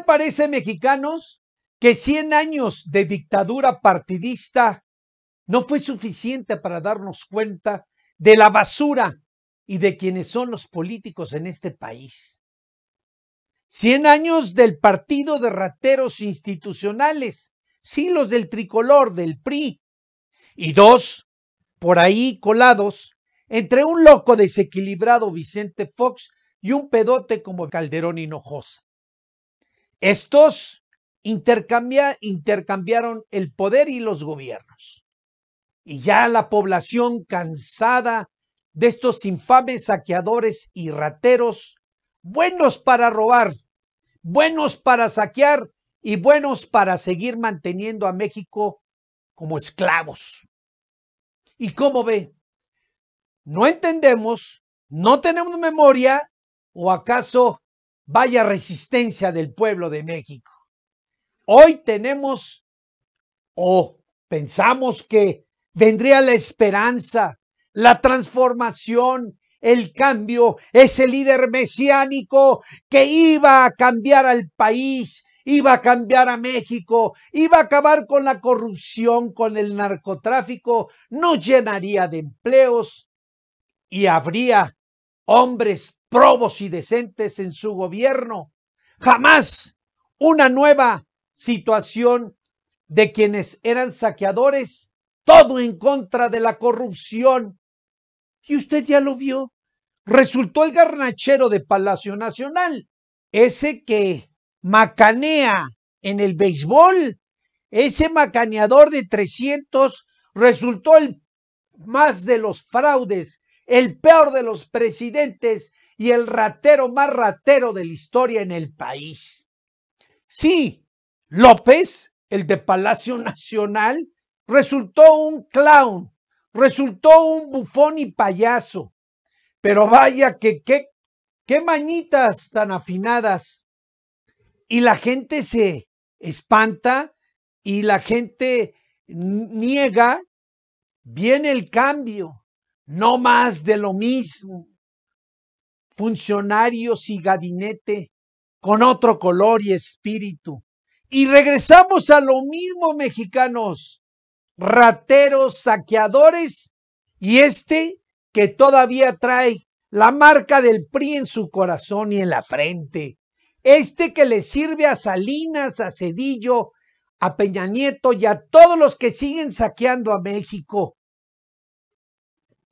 parece, mexicanos, que 100 años de dictadura partidista no fue suficiente para darnos cuenta de la basura y de quienes son los políticos en este país. 100 años del partido de rateros institucionales, sí los del tricolor, del PRI, y dos, por ahí colados, entre un loco desequilibrado Vicente Fox y un pedote como Calderón Hinojosa. Estos intercambiaron el poder y los gobiernos. Y ya la población cansada de estos infames saqueadores y rateros, buenos para robar, buenos para saquear y buenos para seguir manteniendo a México como esclavos. ¿Y cómo ve? No entendemos, no tenemos memoria o acaso Vaya resistencia del pueblo de México. Hoy tenemos o pensamos que vendría la esperanza, la transformación, el cambio, ese líder mesiánico que iba a cambiar al país, iba a cambiar a México, iba a acabar con la corrupción, con el narcotráfico, nos llenaría de empleos y habría hombres probos y decentes en su gobierno. Jamás una nueva situación de quienes eran saqueadores, todo en contra de la corrupción. Y usted ya lo vio. Resultó el garnachero de Palacio Nacional, ese que macanea en el béisbol, ese macaneador de 300, resultó el más de los fraudes el peor de los presidentes y el ratero más ratero de la historia en el país. Sí, López, el de Palacio Nacional, resultó un clown, resultó un bufón y payaso. Pero vaya que qué, qué mañitas tan afinadas. Y la gente se espanta y la gente niega, viene el cambio. No más de lo mismo. Funcionarios y gabinete con otro color y espíritu. Y regresamos a lo mismo, mexicanos. Rateros, saqueadores y este que todavía trae la marca del PRI en su corazón y en la frente. Este que le sirve a Salinas, a Cedillo, a Peña Nieto y a todos los que siguen saqueando a México.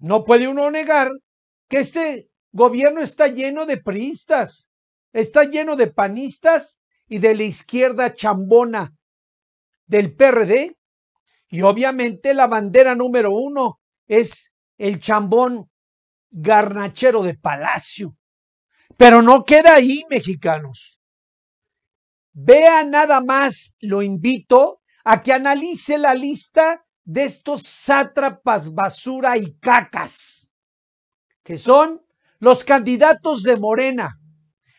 No puede uno negar que este gobierno está lleno de priistas, está lleno de panistas y de la izquierda chambona del PRD. Y obviamente la bandera número uno es el chambón garnachero de Palacio. Pero no queda ahí, mexicanos. Vea nada más, lo invito a que analice la lista de estos sátrapas basura y cacas, que son los candidatos de Morena,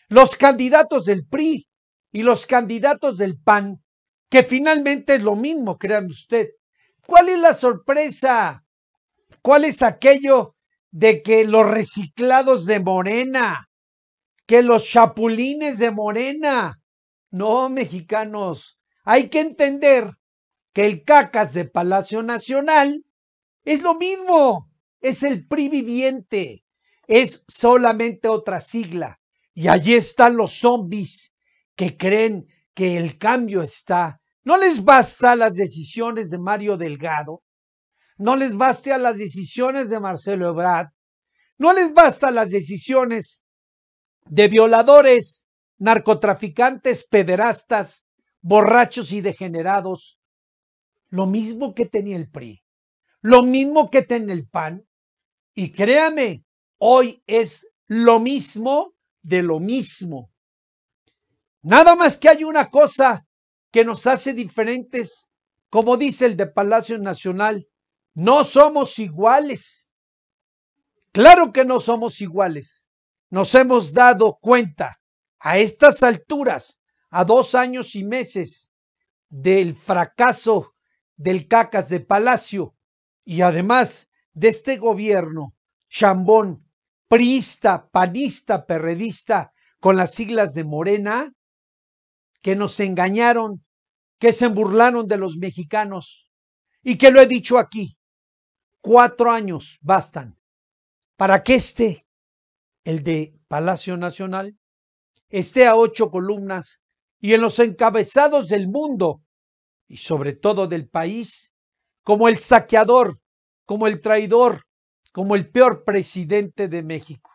los candidatos del PRI y los candidatos del PAN, que finalmente es lo mismo, crean usted. ¿Cuál es la sorpresa? ¿Cuál es aquello de que los reciclados de Morena, que los chapulines de Morena, no mexicanos, hay que entender que el cacas de Palacio Nacional, es lo mismo, es el priviviente, es solamente otra sigla. Y allí están los zombies que creen que el cambio está. No les basta las decisiones de Mario Delgado, no les basta las decisiones de Marcelo Ebrard, no les basta las decisiones de violadores, narcotraficantes, pederastas, borrachos y degenerados lo mismo que tenía el PRI, lo mismo que tenía el PAN. Y créame, hoy es lo mismo de lo mismo. Nada más que hay una cosa que nos hace diferentes, como dice el de Palacio Nacional, no somos iguales. Claro que no somos iguales. Nos hemos dado cuenta a estas alturas, a dos años y meses del fracaso del cacas de Palacio y además de este gobierno chambón, priista, panista, perredista, con las siglas de Morena, que nos engañaron, que se burlaron de los mexicanos y que lo he dicho aquí, cuatro años bastan para que este, el de Palacio Nacional, esté a ocho columnas y en los encabezados del mundo y sobre todo del país, como el saqueador, como el traidor, como el peor presidente de México.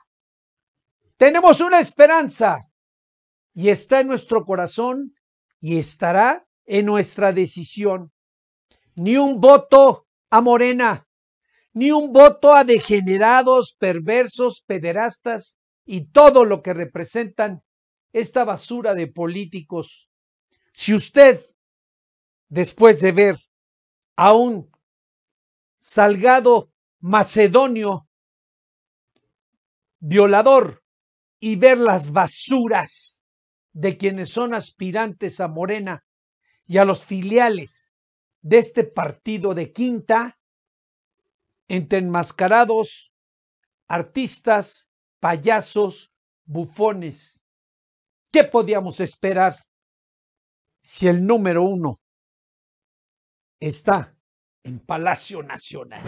Tenemos una esperanza y está en nuestro corazón y estará en nuestra decisión. Ni un voto a Morena, ni un voto a degenerados, perversos, pederastas y todo lo que representan esta basura de políticos. Si usted después de ver a un salgado macedonio violador y ver las basuras de quienes son aspirantes a Morena y a los filiales de este partido de quinta, entre enmascarados, artistas, payasos, bufones. ¿Qué podíamos esperar si el número uno está en Palacio Nacional.